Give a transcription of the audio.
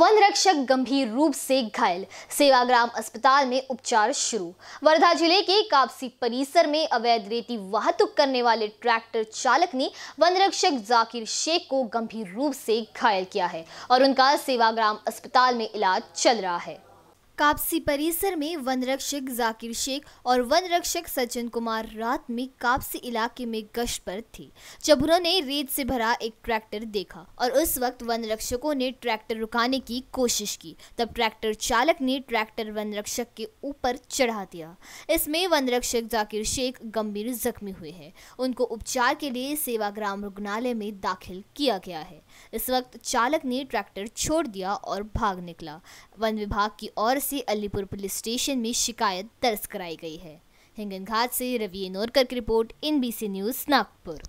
one रक्षक गंभीर रूप से घायल सेवाग्राम अस्पताल में उपचार शुरू वर्धा जिले के कापसी परिसर में अवैध रेती वाहतुक करने वाले ट्रैक्टर चालक ने वन रक्षक जाकिर शेख को गंभीर रूप से घायल किया है और उनका सेवाग्राम अस्पताल में इलाज चल रहा है कापसी परिसर में वन रक्षक जाकिर शेख और वन रक्षक सचिन कुमार रात में कापसी इलाके में गश्त पर थे जब उन्होंने रेत से भरा एक ट्रैक्टर देखा और उस वक्त वन रक्षकों ने ट्रैक्टर रुकाने की कोशिश की तब ट्रैक्टर चालक ने ट्रैक्टर वन रक्षक के ऊपर चढ़ा दिया इसमें वन रक्षक जाकिर शेख गंभीर जख्मी हुए हैं उनको उपचार के लिए सेवाग्राम रुग्णालय में दाखिल किया गया है इस वक्त चालक ने ट्रैक्टर छोड़ दिया और भाग निकला वन विभाग की ओर से अलीपुर पुलिस स्टेशन में शिकायत दर्ज कराई गई है घाट से रवि नोरकर की रिपोर्ट एनबीसी न्यूज़ नागपुर